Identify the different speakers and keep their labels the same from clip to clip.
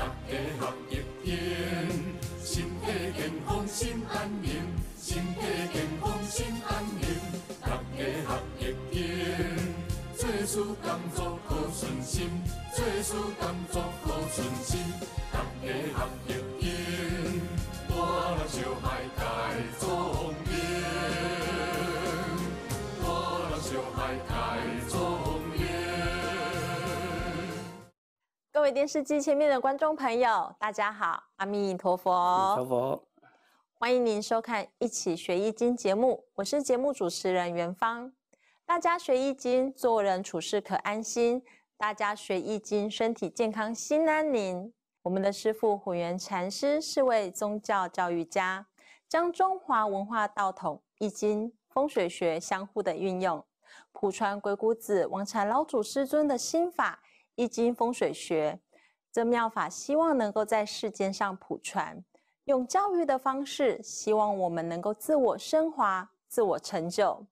Speaker 1: 大家合一心，身体健康心安宁，身体健康心安宁，大家合一心，做事工作好顺心，做事工作好顺心，大家合一心，
Speaker 2: 快乐就来在。
Speaker 1: 电视机前面的观众朋友，大家好，阿弥陀佛，欢迎您收看《一起学易经》节目，我是节目主持人元芳。大家学易经，做人处事可安心；大家学易经，身体健康心安宁。我们的师父虎元禅师是位宗教教育家，将中华文化道统、易经、风水学相互的运用，普传鬼谷子、王禅老祖师尊的心法。易经风水学这妙法，希望能够在世间上普传，用教育的方式，希望我们能够自我升华、自我成就。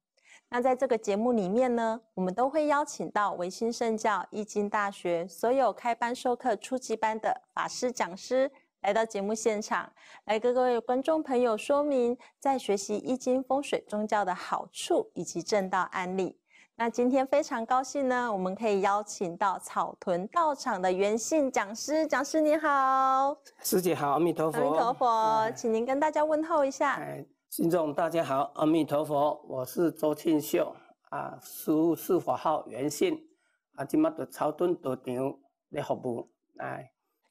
Speaker 1: 那在这个节目里面呢，我们都会邀请到维新圣教易经大学所有开班授课初级班的法师讲师来到节目现场，来跟各位观众朋友说明在学习易经风水宗教的好处以及正道案例。那今天非常高兴呢，我们可以邀请到草屯道场的元信讲师，讲师你好，
Speaker 2: 师姐好，阿弥陀佛，阿弥陀
Speaker 1: 佛，请您跟大家问候一下。哎，
Speaker 2: 信众大家好，阿弥陀佛，我是周庆秀，啊，俗世法号元信，啊，今麦在草屯道场来服务，哎，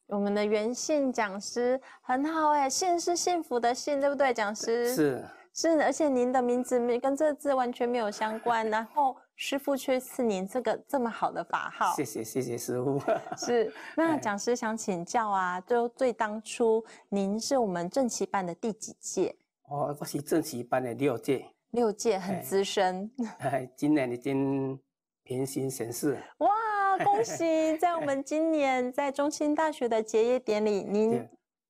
Speaker 1: 我们的元信讲师很好哎，信是幸福的信，对不对，讲师？是。是，而且您的名字没跟这字完全没有相关，然后师傅却赐您这个这么好的法号。谢
Speaker 2: 谢谢谢师傅。
Speaker 1: 是，那讲师想请教啊，就最当初您是我们正奇班的第几届？
Speaker 2: 哦，我是正奇班的六届。
Speaker 1: 六届很资深。
Speaker 2: 今年已经平行神事。
Speaker 1: 哇，恭喜！在我们今年在中心大学的结业典礼，您。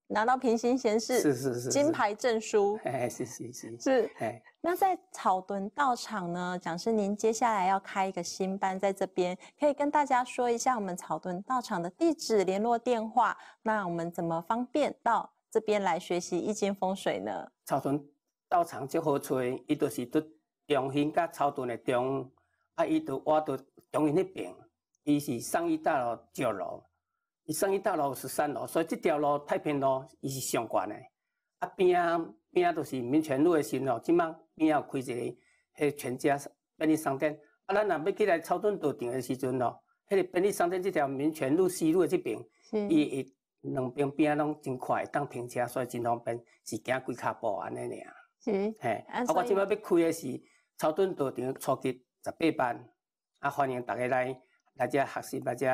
Speaker 1: 拿到平行显示是是是金牌证书，
Speaker 2: 哎，是是是是
Speaker 1: 那在草屯道场呢，讲师您接下来要开一个新班在这边，可以跟大家说一下我们草屯道场的地址、联络电话。那我们怎么方便到这边来学习易经风水呢？
Speaker 2: 草屯道场就好吹，伊就是伫中兴甲草屯的中，啊，伊就挖在中兴那边，伊是上一大楼九楼。一三一大路十三路，所以这条路太偏路，伊是上悬的。啊边啊边啊都是民权路的新路。即摆边啊开一个迄全家便利商店。啊，咱若要起来草顿道场的时阵咯，迄个便利商店这条民权路西路的这边，伊两边边啊拢真快，当停车，所以真方便，是行几卡步安尼尔。是，嘿。啊，我即摆要开的是草顿道场初级十八班，啊，欢迎大家来来遮学习来遮。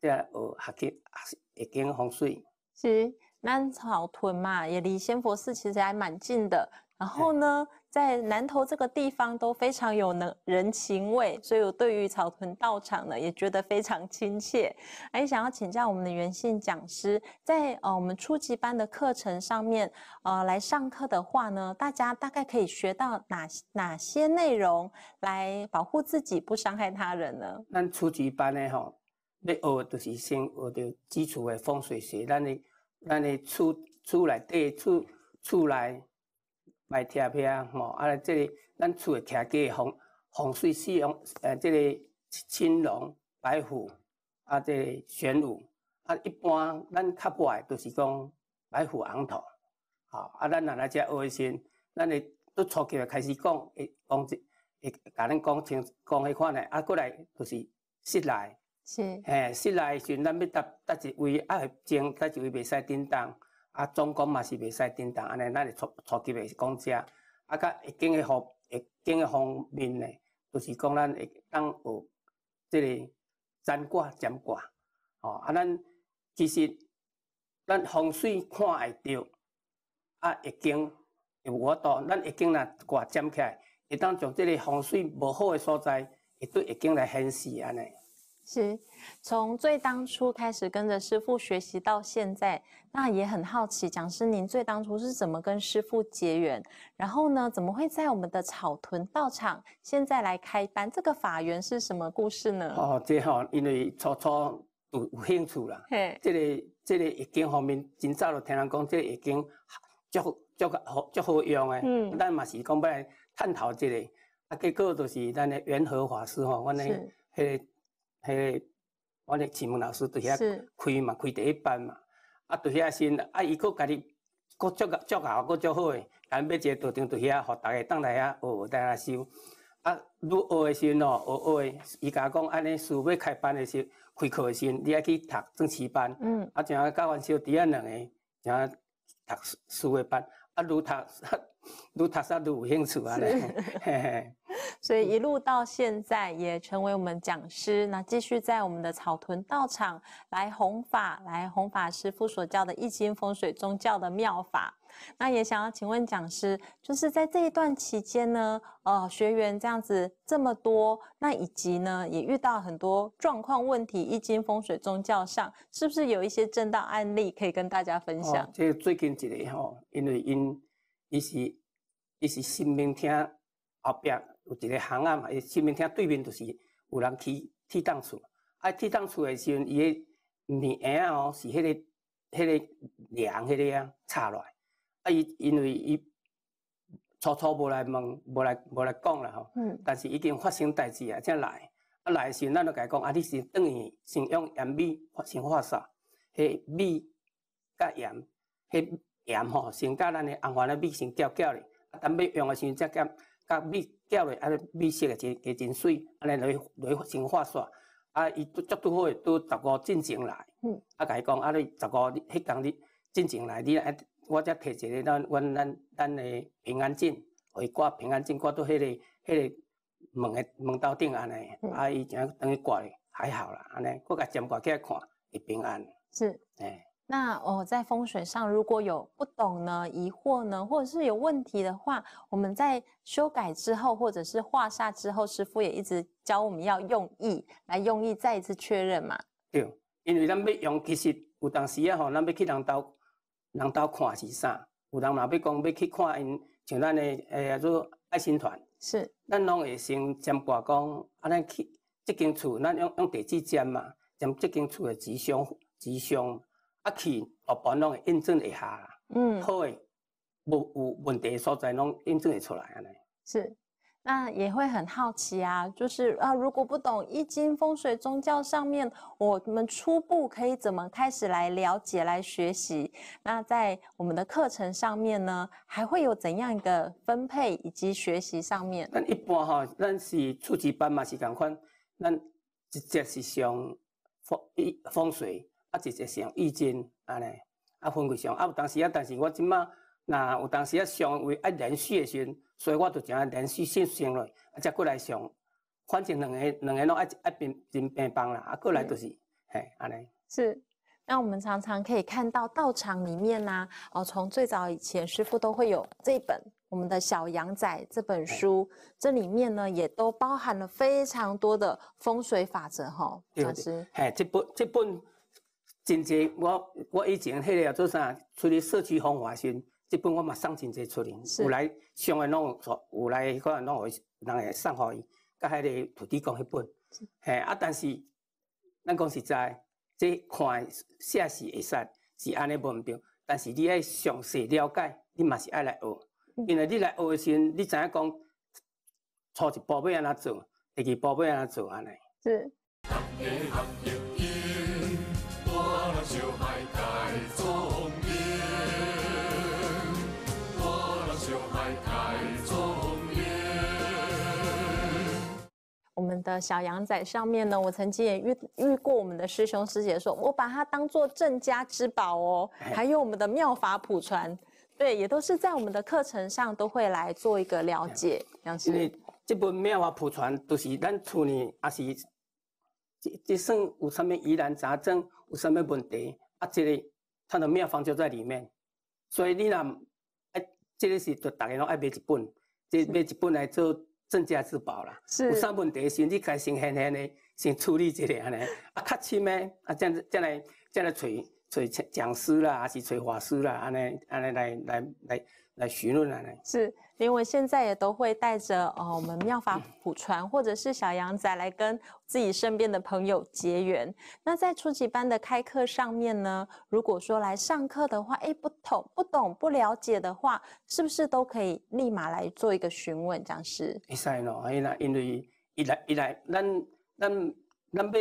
Speaker 2: 在呃，学习也跟风水
Speaker 1: 是南草屯嘛，也离仙佛寺其实还蛮近的。然后呢，在南投这个地方都非常有能人情味，所以我对于草屯道场呢也觉得非常亲切。哎，想要请教我们的原信讲师，在呃我们初级班的课程上面，呃来上课的话呢，大家大概可以学到哪哪些内容来保护自己不伤害他人呢？
Speaker 2: 那初级班呢，吼。你学就是先学着基础的风水学，咱的咱的厝厝内底厝厝内买贴片吼，啊，即个咱厝的徛家风风水使用，诶，即个青龙白虎啊，即个玄武啊，一般咱较爱就是讲白虎昂头，吼，啊，咱若来遮学先，咱的都初级开始讲会讲即会甲恁讲清讲迄款的，啊，过来就是室内。是，吓，室内时阵，咱要搭搭一位啊，会正，搭一位袂使震动。啊，总潢嘛是袂使震动，安尼，咱会初初级袂讲遮，啊，甲会经诶方会经诶方面咧，就是讲咱会当学即个斩挂斩挂。哦，啊，咱其实咱风水看会着，啊，一经有我多，咱一经若挂占起来，会当从即个风水无好诶所在，会对一经来显示安尼。
Speaker 1: 是，从最当初开始跟着师傅学习到现在，那也很好奇，讲师您最当初是怎么跟师傅结缘？然后呢，怎么会在我们的草屯道场现在来开班？这个法缘是什么故事呢？哦，
Speaker 2: 这哦，因为初初有有兴趣啦，嘿，这个这个易经方面，真早就听人讲这个易经足足甲好足好用诶，嗯，咱嘛是讲来探讨这个，啊，结果就是咱的元和法师吼，我咧，个。迄个，我哋启蒙老师伫遐开嘛，开第一班嘛。啊，伫遐先，啊，伊佫家己佫足作下，佫足好诶，咱要一个道场伫遐，互逐个当来遐学，当来收。啊，你学诶时阵哦，学学诶，伊家讲安尼，书要开班诶时，开课诶时，你爱去读正式班。嗯。啊，怎啊教阮小弟仔两个，啊读书诶班。啊，愈读。都都有兴趣啊！
Speaker 1: 所以一路到现在也成为我们讲师，那继续在我们的草屯道场来弘法，来弘法师父所教的易经风水宗教的妙法。那也想要请问讲师，就是在这一段期间呢，呃，学员这样子这么多，那以及呢，也遇到很多状况问题，易经风水宗教上，是不是有一些正道案例可以跟大家分享？
Speaker 2: 这最近几年吼，因为因一些。伊是新民厅后壁有一个巷仔嘛，伊新民厅对面就是有人起铁档厝啊，铁档厝诶时阵，伊诶面盒啊吼是迄个、迄个梁迄个啊插落。啊，伊因为伊初初无来问、无来、无来讲啦吼。嗯。但是已经发生代志啊，才来。啊来诶时，咱就家讲啊，你是等于先用盐米发生发煞迄米甲盐，迄盐吼先甲咱诶红丸仔米先搅搅咧。等要用的时候再剪，甲米搅落，安尼米色个真个真水，安尼就会先画煞。啊，伊做做都好诶，都十五进前来。嗯。啊，甲伊讲，啊你十五迄工你进前来，你啊，我则摕一个咱阮咱咱诶平安镜，伊挂平安镜，挂到迄个迄个门诶门头顶安尼。啊。啊，以前当伊挂咧，还好啦，安尼，搁甲粘挂起来看，会平安。
Speaker 1: 是。哎。那哦，在风水上如果有不懂呢、疑惑呢，或者是有问题的话，我们在修改之后，或者是画煞之后，师傅也一直教我们要用意来用意，再一次确认嘛。
Speaker 2: 对，因为咱要用，其实有当时啊吼，咱要去人道人道看是啥，有人若要讲要去看因，像咱的诶叫做爱心团，是，咱拢会先占卜讲啊，咱去这间厝，咱用用地址占嘛，占这间厝的吉凶吉凶。去，哦，把侬验证一下，嗯，好诶，无有问题所在，拢印证会出来安尼。
Speaker 1: 是，那也会很好奇啊，就是啊，如果不懂易经、风水、宗教上面，我们初步可以怎么开始来了解、来学习？那在我们的课程上面呢，还会有怎样一个分配以及学习上面？那一
Speaker 2: 般哈，咱是初级班嘛，是同款，咱直接是上风易风水。啊，直接上浴巾安尼，啊，分开上啊。有当时啊，但是我今摆那有当时啊，上为啊连续诶时所以我就将连续性上来，啊，再过来上。反正两个两个拢爱爱边一边帮啦，啊，过来就是嘿
Speaker 1: 安尼。是，那我们常常可以看到道场里面呐，哦，从最早以前师傅都会有这本我们的小羊仔这本书，这里面呢也都包含了非常多的风水法则哈，法师。
Speaker 2: 嘿，这本这本。真济，我我以前迄个做啥处理社区防华时，即本我嘛送真济出去，有来上诶拢有，有来可能拢有，人会送互伊，甲迄个土地公迄本，嘿啊，但是咱讲实在，即看，写是会使，是安尼无毋着，但是你爱详细了解，你嘛是爱来学，因为你来学诶时阵，你知影讲，初一步要安怎做，第二步要安怎做安尼。
Speaker 1: 是。的小羊仔上面呢，我曾经也遇遇过我们的师兄师姐，说我把它当做镇家之宝哦。还有我们的妙法普传，对，也都是在我们的课程上都会来做一个了解。因为这本妙
Speaker 2: 法普传都是咱处理也是，这这算有什么疑难杂症，有什么问题，啊，这个它的妙方就在里面。所以你那，哎，这个是就大家拢爱买一本，这买一本来做。镇家之宝啦，有三问题先，你先先先呢，先处理一下呢，啊较深咩，啊这样子这来再来找找讲师啦，还是找法师啦，安尼安尼来来来来询问安尼。
Speaker 1: 是。因为我现在也都会带着哦，我们妙法普传或者是小羊仔来跟自己身边的朋友结缘。那在初级班的开课上面呢，如果说来上课的话，哎，不懂、不懂、不了解的话，是不是都可以立马来做一个询问？这样是。会
Speaker 2: 噻咯，因为因为一来一来，咱咱咱要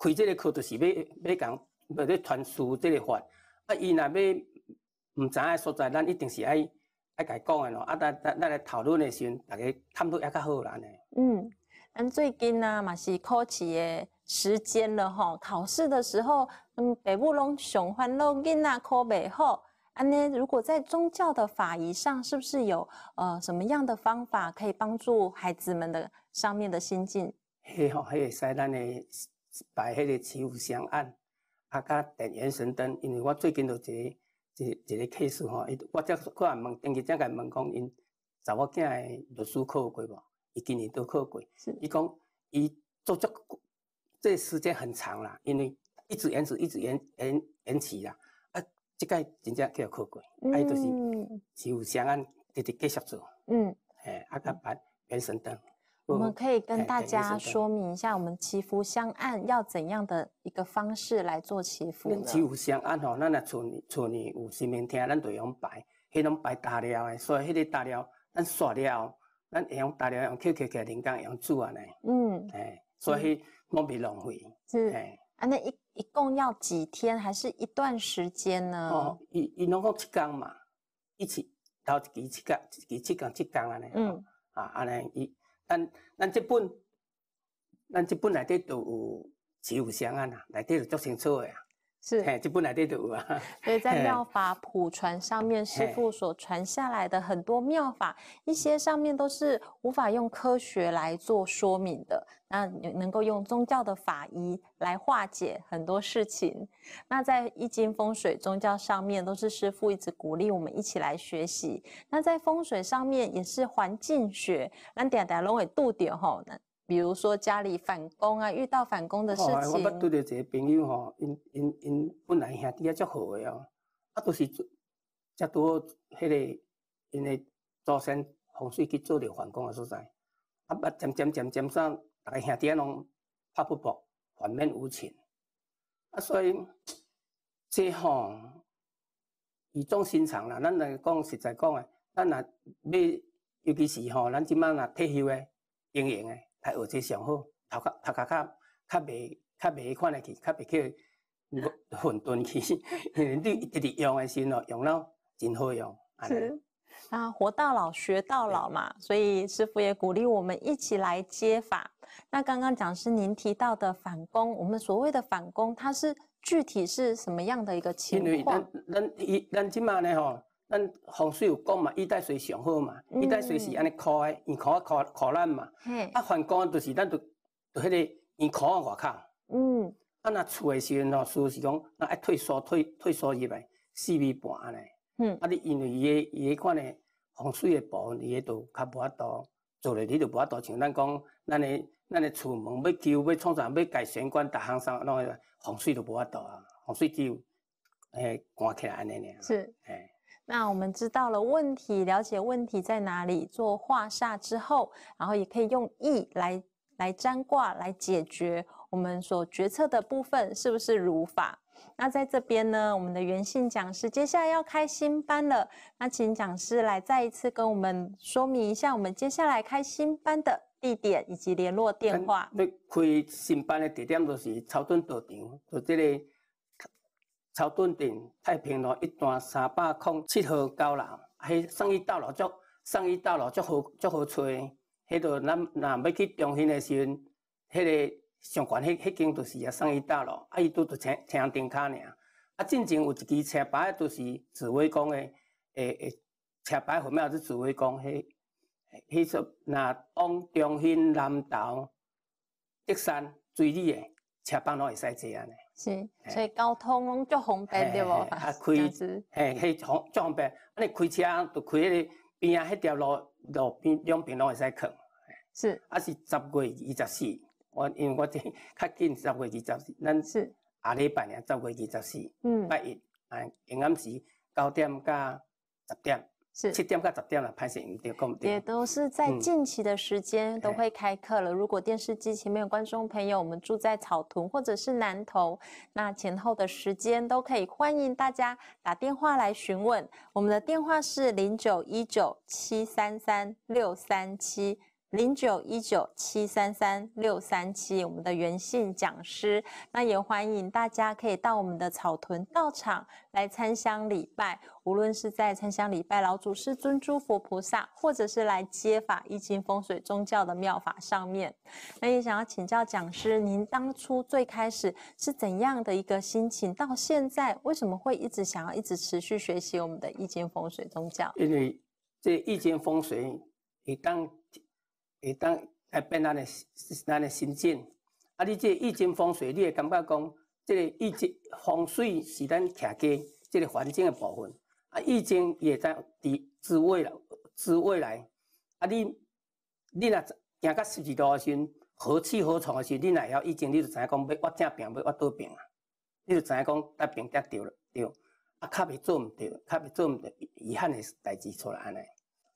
Speaker 2: 开这个课，就是要要讲要来传输这个法。啊，伊若要唔知个所在，咱一定是爱。爱家讲的咯，啊，咱咱咱来讨论的时阵，大家探讨也较好啦呢。
Speaker 1: 嗯，咱最近啊、嘛是考试的时间了吼，考试的时候，嗯，北部龙雄欢龙因啊、考袂好，安尼如果在宗教的法仪上，是不是有呃什么样的方法可以帮助孩子们的上面的心境？
Speaker 2: 嘿吼，嘿，有咱诶摆迄个祈福香案，啊，甲点元神灯，因为我最近就一个。一个一个 case 吼，我即个问，登记则甲问讲因查某囝诶，律师考过无？伊今年都考过。伊讲伊做足，即时间很长啦，因为一直延迟，一直延延延迟啦。啊，即个真正叫考过，啊，伊就
Speaker 1: 是
Speaker 2: 有翔安直直继续做。嗯，诶，啊甲办延伸单。我们可以
Speaker 1: 跟大家说明一下，我们祈福相按要怎样的一个方式来做祈福？跟祈福
Speaker 2: 相按吼，咱若春年春年有清明天，咱就用拜，迄种拜大料诶，所以迄个大料咱剝了咱会用大料用扣扣加零干用煮安尼。
Speaker 1: 嗯，诶，
Speaker 2: 所以莫别浪费。
Speaker 1: 是诶，啊那一一共要几天，还是一段时间呢？哦，一一拢个七天嘛，
Speaker 2: 一起到一期七天，期七天七天安尼。嗯，啊，安尼一。咱咱即本，咱即本内底都有实物相啊，内底是足清楚的啊。是，就本来地图啊，
Speaker 1: 所以在妙法普传上面，师父所传下来的很多妙法，一些上面都是无法用科学来做说明的，那能够用宗教的法医来化解很多事情。那在易经风水宗教上面，都是师父一直鼓励我们一起来学习。那在风水上面也是环境学，那点点龙尾度点吼，比如说家里返工啊，遇到返工的事情。哦，我捌拄
Speaker 2: 着一个朋友吼，因因因本来兄弟啊足好个哦，啊都是才拄好迄个因个祖先风水去做着返工个所在，啊，渐渐渐渐上，逐个兄弟啊拢拍不薄，反面无情。啊，所以这吼语重心长啦，咱来讲实在讲诶，咱若要尤其是吼，咱即满若退休诶，经营诶，太学识上好，头壳头壳较较袂较袂迄款的去，较袂去混沌去，因为你一直用诶时侯用了真好用。
Speaker 1: 是啊，活到老学到老嘛，所以师傅也鼓励我们一起来接法。那刚刚讲师您提到的反攻，我们所谓的反攻，它是具体是什么样的一个情况？
Speaker 2: 咱咱咱今嘛呢吼？咱风水有讲嘛，一代水上好嘛，一代水是安尼靠诶，硬靠靠靠咱嘛。啊，啊，反光就是咱就就迄个硬靠啊外口。嗯，啊，若厝诶时阵吼，厝是讲若一退缩退退缩入来四米半安尼。嗯，啊，你因为伊诶伊诶款诶风水诶部分，伊诶都较无法度做咧，你就无法度像咱讲咱诶咱诶厝门要救要创啥要改玄关逐项啥，拢个风水都无法度啊，风水有诶关起来安尼尔。
Speaker 1: 是，诶。那我们知道了问题，了解问题在哪里，做画煞之后，然后也可以用意来来占卦来解决我们所决策的部分是不是如法？那在这边呢，我们的原信讲师接下来要开新班了，那请讲师来再一次跟我们说明一下我们接下来开新班的地点以及联络
Speaker 2: 电话。所开新班的地点就是草屯道场，在这里。草墩顶太平路一段三百零七号高楼，迄上一道路足上一道路足好足好揣迄度咱若要去中心诶时阵，迄个上悬迄迄间就是啊上一道路，啊伊拄在车车顶骹尔。啊进前有一支车牌，著是紫薇宫诶诶诶，车牌号码是紫薇宫。迄迄说，若往中心、南投、德山、水里，诶，车牌拢会使坐安尼。
Speaker 1: 是，所以交通拢足方便，对无？啊，
Speaker 2: 开是，嘿，是方足方便。你开车就开个边啊，迄条路路边两边拢会使去。是。啊，是十月二十四，我因为我这较近十月二十四，咱是下礼拜呢，十月二十四，嗯，八一，啊，夜安时九点到十点。七点到十点啦，拍摄一点共。也都
Speaker 1: 是在近期的时间都会开课了。如果电视机前面观众朋友，我们住在草屯或者是南投，那前后的时间都可以欢迎大家打电话来询问。我们的电话是零九一九七三三六三七。零九一九七三三六三七，我们的原信讲师，那也欢迎大家可以到我们的草屯道场来参香礼拜。无论是在参香礼拜老祖师尊、诸佛菩萨，或者是来接法易经风水宗教的妙法上面。那也想要请教讲师，您当初最开始是怎样的一个心情？到现在为什么会一直想要一直持续学习我们的易经风水宗教？因
Speaker 2: 为这易经风水你当会当爱变咱的咱的心情，啊！你即易经风水，你会感觉讲，即个易经风水是咱徛家即个环境的部分，啊！易经也在伫自未来，自未来，啊！你你若行到十几的时，何去何从的时，你若会易经，你就知影讲要挖正病，要挖倒病啊，你就知影讲搭病得着了，着，啊！较未做毋着，较未做毋着，遗憾的代志出来安尼。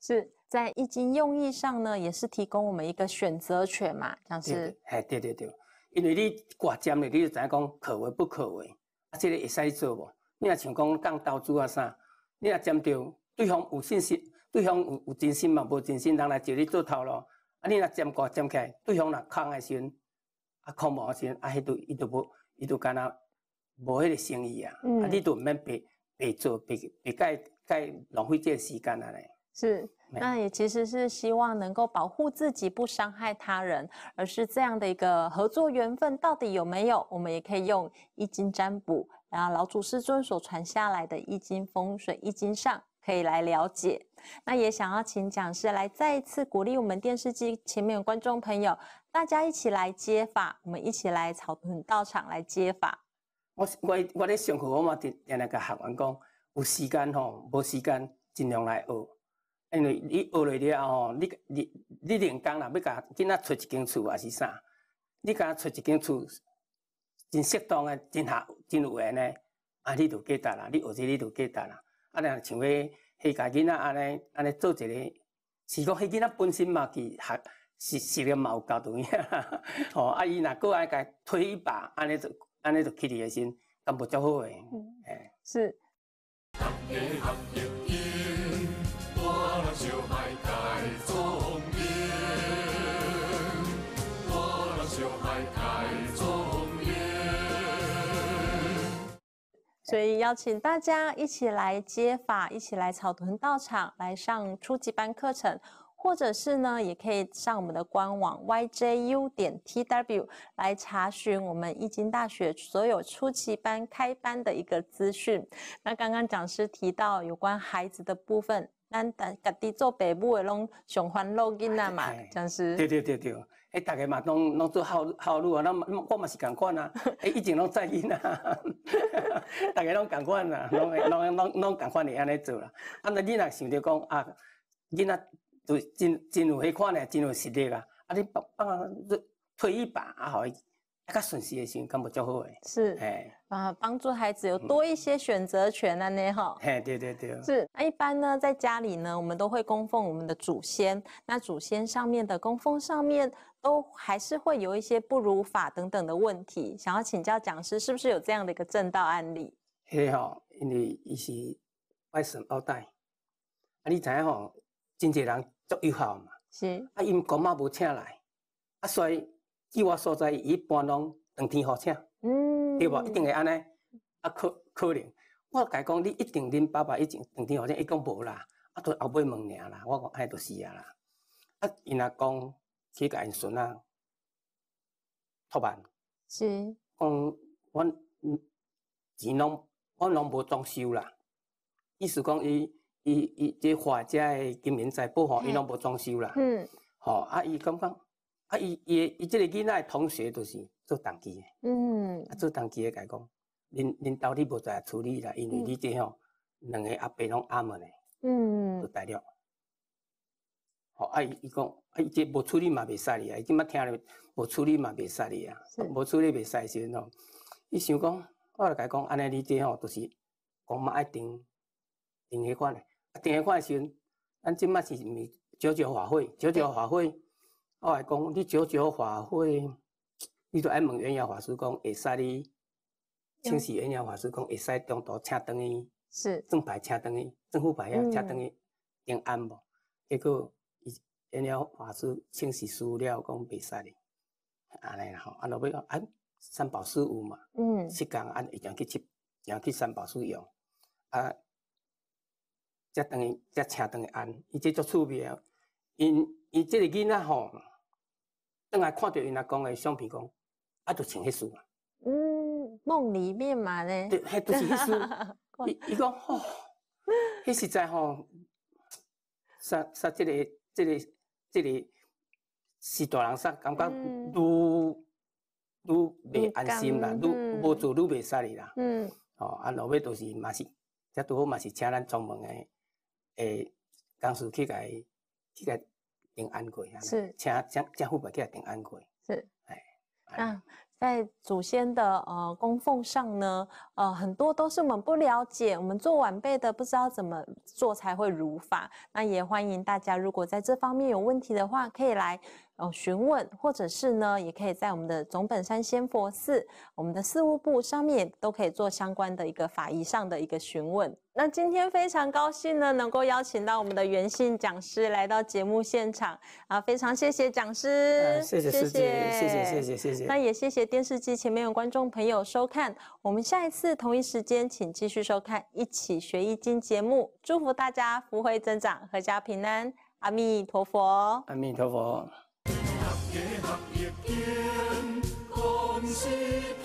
Speaker 1: 是在易经用意上呢，也是提供我们一个选择权嘛，像是。
Speaker 2: 哎，对对对，因为你挂占了，你就知影讲可为不可为，啊，这个会使做无？你若想讲讲投资啊啥，你若占到对方有信心，对方有有真心嘛，无真心人来招你做头路，啊，你若占挂占起，来，对方若空诶时阵，啊，空无诶时阵，啊，迄都伊都无，伊都干若无迄个生意啊，啊，你都毋免白白做白白介介浪费这时间啊咧。
Speaker 1: 是，那也其实是希望能够保护自己，不伤害他人，而是这样的一个合作缘分到底有没有？我们也可以用易经占卜，然后老祖师尊所传下来的易经风水易经上可以来了解。那也想要请讲师来再一次鼓励我们电视机前面的观众朋友，大家一起来接法，我们一起来草屯到场来接法。
Speaker 2: 我我我咧上课，我嘛得原那个学员讲有时间吼，无时间尽量来学。因为你学落了后吼，你你你另工啦，要甲囡仔出一间厝还是啥？你甲出一间厝，真适当诶，真合真有缘呢，啊，你就解答啦，你学者你就解答啦。啊，若像想迄家囡仔安尼安尼做一个，是讲迄囡仔本身嘛是学是是个够阶段，吼，啊伊若过爱甲推一把，安尼就安尼就起诶身，感觉足好诶？嗯，
Speaker 1: 是。所以邀请大家一起来接法，一起来草屯道场来上初级班课程，或者是呢，也可以上我们的官网 yju 点 tw 来查询我们易经大学所有初级班开班的一个资讯。那刚刚讲师提到有关孩子的部分。咱但家己做爸母的，拢上欢乐囡仔嘛，真是。对
Speaker 2: 对对对，诶，大家嘛拢
Speaker 1: 拢做孝孝女啊，咱我嘛是共款啊，诶，以前拢在囡仔，
Speaker 2: 大家拢共款啊，拢会拢拢拢共款的安尼做啦。啊，那你若想着讲啊，囡仔就真真有迄款呢，真有实力啊。啊，你帮放啊，退一吧啊，好。噶损失也行，噶不较好诶。是，哎，
Speaker 1: 啊，帮助孩子有多一些选择权啊，尼吼。嘿，对对对。是，那一般呢，在家里呢，我们都会供奉我们的祖先。那祖先上面的供奉上面，都还是会有一些不如法等等的问题。想要请教讲师，是不是有这样的一个正道案例？
Speaker 2: 嘿吼，因为伊是外省二代，啊，你知吼，真济人足有效嘛。是。啊，因公妈无请来，啊，所以。计划所在，伊一般拢当天好请，对无？一定会安尼，啊可可能。我甲伊讲，你一定恁爸爸以前当天好请，伊讲无啦，啊，都后尾问尔啦。我讲，哎，就是啊啦。啊，伊阿公去甲因孙仔托办，是讲阮钱拢阮拢无装修啦，意思讲，伊伊伊这画家诶，金银财宝吼，伊拢无装修啦。嗯，吼啊伊讲讲。啊！伊伊伊即个囡仔同学都是做档期诶。
Speaker 1: 嗯。啊，做
Speaker 2: 档期诶，甲伊讲，恁恁兜底无在处理啦？因为你这吼，两个阿伯拢阿门诶。嗯。就代了。好，啊伊伊讲，啊伊这无处理嘛未使哩，伊即摆听着无处理嘛未使哩啊，无处理未使先吼，伊想讲，我来甲伊讲，安尼你这吼，都是讲嘛爱定定迄款诶，定诶时阵，咱即麦是少少花费，少少花费。我来讲，你少少花费，你就爱问元阳法师讲，会使哩清洗元阳法师讲，会使中途请转是正牌请转去，正副牌啊，请转去平安无。结果伊元阳法师清洗输了，讲袂使哩，安尼啦吼。啊，落尾讲安三宝师父嘛，嗯，七工安一样去七，一样去三宝寺用。啊，则等于则请转去安。伊这足座寺庙，因伊这个囡仔吼。等下看到因阿公的相片讲，啊，就穿迄首嘛。
Speaker 1: 嗯，梦里面嘛咧。就就是迄首，伊伊讲吼，
Speaker 2: 迄实在吼，煞煞即个即个即个是大人煞感觉愈愈袂安心啦，愈无做愈袂使咧啦。嗯。哦，啊，落尾就是嘛是，则拄好嘛是请咱专门诶诶，讲师去伊去个。安是，安是。
Speaker 1: 哎，在祖先的呃供奉上呢，呃，很多都是我们不了解，我们做晚辈的不知道怎么做才会如法。那也欢迎大家，如果在这方面有问题的话，可以来。哦，询问，或者是呢，也可以在我们的总本山仙佛寺，我们的事务部上面，都可以做相关的一个法仪上的一个询问。那今天非常高兴呢，能够邀请到我们的原信讲师来到节目现场啊，非常谢谢讲师，谢谢，谢谢，谢谢，谢谢，谢谢。那也谢谢电视机前面的观众朋友收看，我们下一次同一时间，请继续收看《一起学易经》节目，祝福大家福慧增长，阖家平安，阿弥陀佛，
Speaker 2: 阿弥陀佛。kế hoạch việc kiến con xin